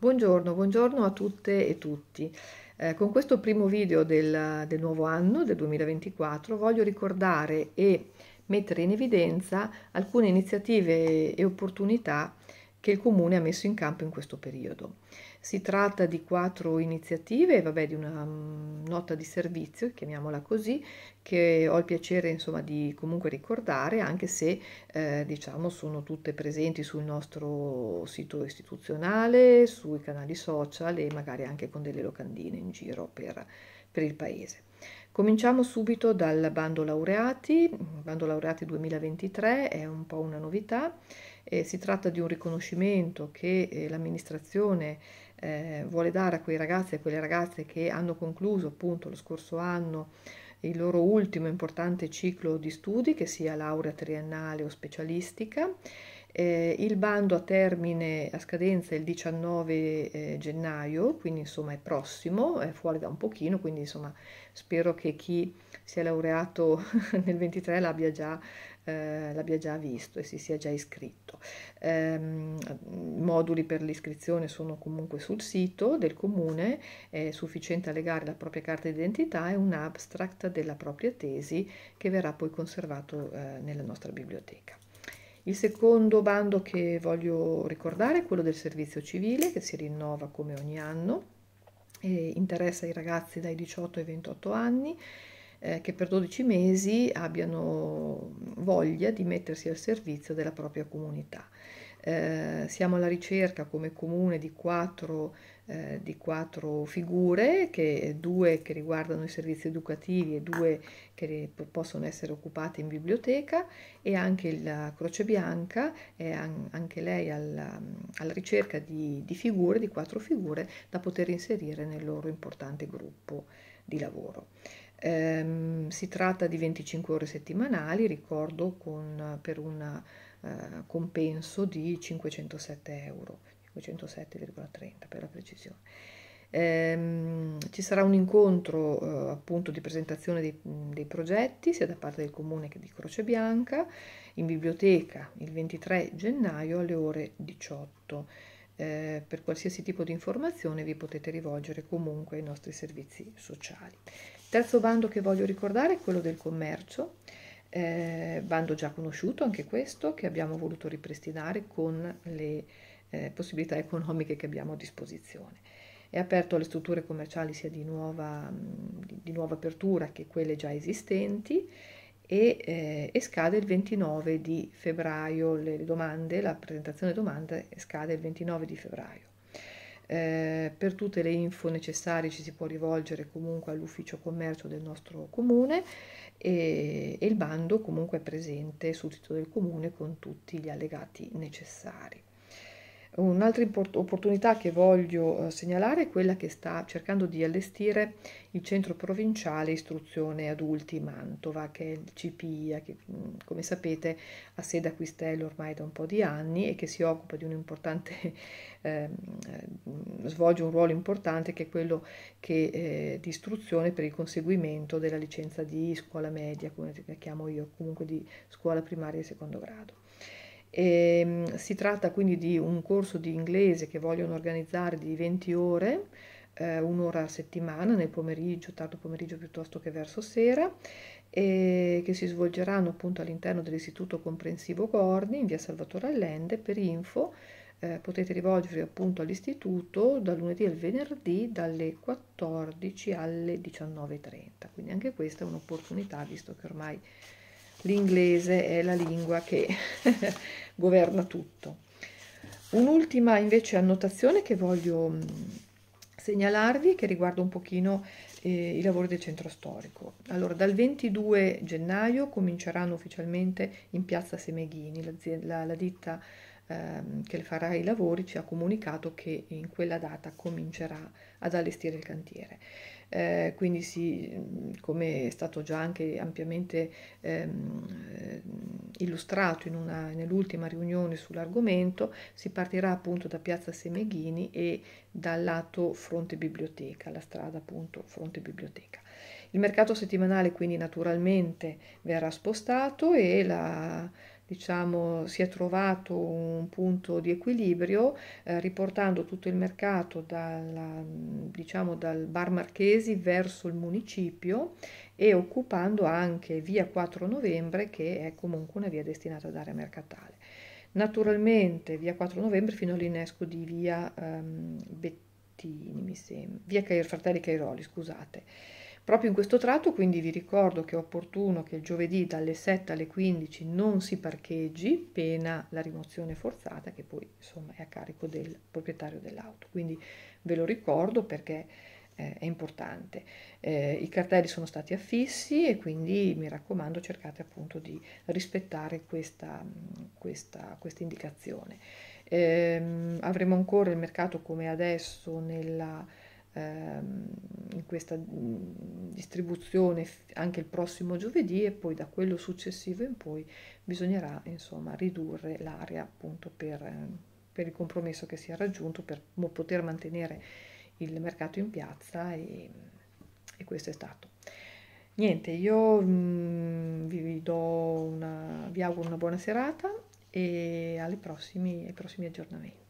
Buongiorno, buongiorno a tutte e tutti. Eh, con questo primo video del, del, nuovo anno, del 2024, voglio ricordare e mettere in evidenza alcune iniziative e opportunità che il comune ha messo in campo in questo periodo. Si tratta di quattro iniziative, vabbè, di una mm, nota di servizio, chiamiamola così, che ho il piacere insomma, di comunque ricordare, anche se eh, diciamo, sono tutte presenti sul nostro sito istituzionale, sui canali social e magari anche con delle locandine in giro per, per il paese. Cominciamo subito dal bando laureati, Il bando laureati 2023 è un po' una novità, eh, si tratta di un riconoscimento che eh, l'amministrazione eh, vuole dare a quei ragazzi e a quelle ragazze che hanno concluso appunto lo scorso anno il loro ultimo importante ciclo di studi, che sia laurea triennale o specialistica eh, il bando a termine, a scadenza il 19 eh, gennaio, quindi insomma è prossimo, è fuori da un pochino, quindi insomma spero che chi si è laureato nel 23 l'abbia già, eh, l'abbia già visto e si sia già iscritto. Ehm, I moduli per l'iscrizione sono comunque sul sito del comune, è sufficiente allegare la propria carta d'identità e un abstract della propria tesi che verrà poi conservato eh, nella nostra biblioteca. Il secondo bando che voglio ricordare è quello del servizio civile che si rinnova come ogni anno e interessa i ragazzi dai 18 ai 28 anni eh, che per 12 mesi abbiano voglia di mettersi al servizio della propria comunità. Eh, siamo alla ricerca come comune di quattro, eh, di quattro figure, che, due che riguardano i servizi educativi e due che possono essere occupate in biblioteca e anche la Croce Bianca è an anche lei alla, alla ricerca di, di figure, di quattro figure da poter inserire nel loro importante gruppo di lavoro. Eh, si tratta di 25 ore settimanali, ricordo, con, per un eh, compenso di 507 euro, 507,30 per la precisione. Eh, ci sarà un incontro eh, appunto di presentazione dei, dei, progetti sia da parte del comune che di Croce Bianca in biblioteca il 23 gennaio alle ore 18 eh, per qualsiasi tipo di informazione vi potete rivolgere comunque ai nostri servizi sociali. Terzo bando che voglio ricordare è quello del commercio, eh, bando già conosciuto anche questo che abbiamo voluto ripristinare con le eh, possibilità economiche che abbiamo a disposizione. È aperto alle strutture commerciali sia di nuova, di nuova apertura che quelle già esistenti e, eh, e, scade il 29 di febbraio le domande, la presentazione domande scade il 29 di febbraio. Eh, per tutte le info necessarie ci si può rivolgere comunque all'ufficio commercio del nostro comune e, e il bando comunque è presente sul sito del comune con tutti gli allegati necessari. Un'altra opportunità che voglio eh, segnalare è quella che sta cercando di allestire il centro provinciale istruzione adulti Mantova, che è il CPIA, che mm, come sapete ha sede a Quistello ormai da un po' di anni e che si occupa di un importante, ehm, eh, svolge un ruolo importante che è quello che, eh, di istruzione per il conseguimento della licenza di scuola media, come la chiamo io, comunque di scuola primaria e secondo grado. E, ehm, si tratta quindi di un corso di inglese che vogliono organizzare di 20 ore, eh, un'ora a settimana, nel pomeriggio, tardo pomeriggio piuttosto che verso sera, e che si svolgeranno appunto all'interno dell'Istituto Comprensivo Gordi in via Salvatore Allende. Per info eh, potete rivolgervi appunto all'istituto dal lunedì al venerdì dalle 14 alle 19.30, quindi anche questa è un'opportunità visto che ormai l'inglese è la lingua che governa tutto. Un'ultima invece annotazione che voglio mm, segnalarvi che riguarda un pochino eh, i lavori del centro storico. Allora, dal 22 gennaio cominceranno ufficialmente in piazza Semeghini, la, la, la ditta Ehm, che farà i lavori ci ha comunicato che in quella data comincerà ad allestire il cantiere. Eh, quindi si, come è stato già anche ampiamente ehm, illustrato nell'ultima riunione sull'argomento, si partirà appunto da Piazza Semeghini e dal lato fronte biblioteca, la strada appunto fronte biblioteca. Il mercato settimanale quindi naturalmente verrà spostato e la diciamo, si è trovato un punto di equilibrio eh, riportando tutto il mercato dalla, diciamo, dal bar Marchesi verso il municipio e occupando anche via 4 novembre che è comunque una via destinata ad area mercatale. Naturalmente via 4 novembre fino all'innesco di via ehm, Bettini, mi sembra, via Cair, Fratelli Cairoli, scusate. Proprio in questo tratto quindi vi ricordo che è opportuno che il giovedì dalle 7 alle 15 non si parcheggi, pena la rimozione forzata che poi insomma è a carico del proprietario dell'auto. Quindi ve lo ricordo perché eh, è importante. Eh, I cartelli sono stati affissi e quindi mi raccomando cercate appunto di rispettare questa, questa, questa indicazione. Eh, avremo ancora il mercato come adesso nella Ehm, in questa mm, distribuzione anche il prossimo giovedì e poi da quello successivo in poi bisognerà insomma ridurre l'area appunto per, eh, per il compromesso che si è raggiunto per poter mantenere il mercato in piazza e, e questo è stato. Niente, io mh, mm, vi, una, vi auguro una buona serata e prossimi, ai prossimi aggiornamenti.